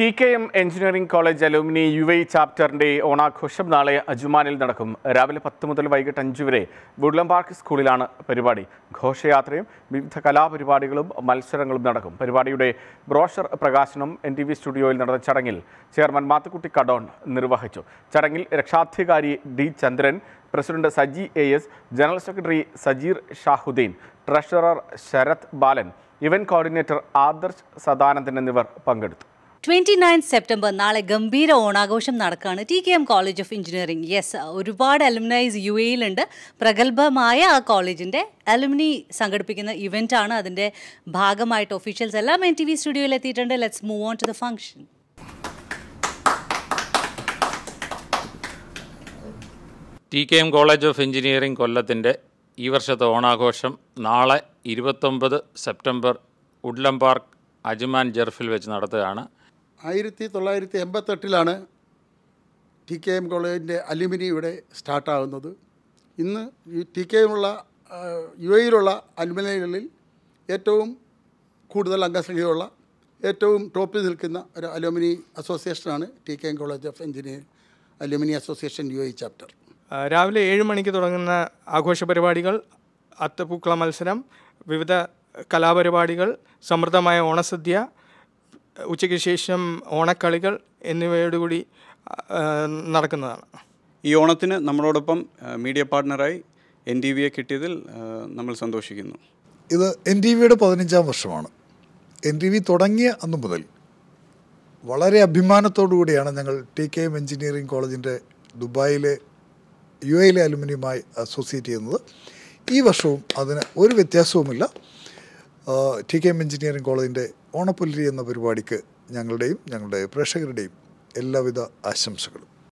T K M engineering college alumni U I ചാപ്റ്ററിൻ്റെ ഓണാഘോഷം നാളെ അജുമാനിൽ നടക്കും രാവിലെ പത്ത് മുതൽ വൈകിട്ട് അഞ്ച് വരെ വുഡ്ലം പാർക്ക് സ്കൂളിലാണ് പരിപാടി ഘോഷയാത്രയും വിവിധ കലാപരിപാടികളും മത്സരങ്ങളും നടക്കും പരിപാടിയുടെ ബ്രോഷർ പ്രകാശനം എൻ ടി വി സ്റ്റുഡിയോയിൽ നടന്ന ചടങ്ങിൽ ചെയർമാൻ മാത്തുക്കുട്ടി കടോൺ നിർവഹിച്ചു ചടങ്ങിൽ രക്ഷാധികാരി D Chandran president Saji A S general secretary Sajeer Shahuddeen treasurer Sarath Balan event coordinator Adarsh Sadanandan എന്നിവർ പങ്കെടുത്തു ട്വൻറ്റി നയൻ സെപ്റ്റംബർ നാളെ ഗംഭീര ഓണാഘോഷം നടക്കുകയാണ് T K M college of engineering yes ഒരുപാട് അലുമിനൈസ് യു എയിലുണ്ട് പ്രഗത്ഭമായ ആ കോളേജിൻ്റെ അലുമിനി സംഘടിപ്പിക്കുന്ന ആണ് അതിൻ്റെ ഭാഗമായിട്ട് ഒഫീഷ്യൽസ് എല്ലാം എൻ ടി വി സ്റ്റുഡിയോയിൽ എത്തിയിട്ടുണ്ട് let's move on to the function T K M college of engineering കൊല്ലത്തിൻ്റെ ഈ വർഷത്തെ ഓണാഘോഷം നാളെ ഇരുപത്തൊമ്പത് സെപ്റ്റംബർ വുഡ്ലം പാർക്ക് അജ്മാൻ ജെർഫിൽ വെച്ച് നടത്തുകയാണ് ആയിരത്തി തൊള്ളായിരത്തി എൺപത്തെട്ടിലാണ് ടി കെ എം കോളേജിൻ്റെ അലുമിനി ഇവിടെ സ്റ്റാർട്ടാകുന്നത് ഇന്ന് ടി കെ എമ്മുള്ള യു എയിലുള്ള അലുമിനികളിൽ ഏറ്റവും കൂടുതൽ അംഗസംഖ്യയുള്ള ഏറ്റവും ടോപ്പിൽ നിൽക്കുന്ന ഒരു അലുമിനി അസോസിയേഷനാണ് T K M college of engineering alumni association U A chapter രാവിലെ ഏഴ് മണിക്ക് തുടങ്ങുന്ന ആഘോഷ പരിപാടികൾ അത്തപ്പൂക്കള മത്സരം വിവിധ കലാപരിപാടികൾ സമൃദ്ധമായ ഓണസദ്യ ഉച്ചയ്ക്ക് ശേഷം ഓണക്കളികൾ എന്നിവയോടുകൂടി നടക്കുന്നതാണ് ഈ ഓണത്തിന് നമ്മളോടൊപ്പം മീഡിയ പാർട്ട്ണറായി എൻ ടി വിയെ കിട്ടിയതിൽ നമ്മൾ സന്തോഷിക്കുന്നു ഇത് എൻ ടി വിയുടെ പതിനഞ്ചാം വർഷമാണ് എൻ ടി വി തുടങ്ങിയ അന്നു മുതൽ വളരെ അഭിമാനത്തോടു കൂടിയാണ് ഞങ്ങൾ ടി കെ എം എഞ്ചിനീയറിംഗ് കോളേജിൻ്റെ ദുബായിലെ യു എയിലെ അലുമിനിയുമായി അസോസിയേറ്റ് ചെയ്യുന്നത് ഈ വർഷവും അതിന് ഒരു വ്യത്യാസവുമില്ല ടി കെ എം എഞ്ചിനീയറിംഗ് കോളേജിൻ്റെ ഓണപ്പുലരി എന്ന പരിപാടിക്ക് ഞങ്ങളുടെയും ഞങ്ങളുടെ പ്രേക്ഷകരുടെയും എല്ലാവിധ ആശംസകളും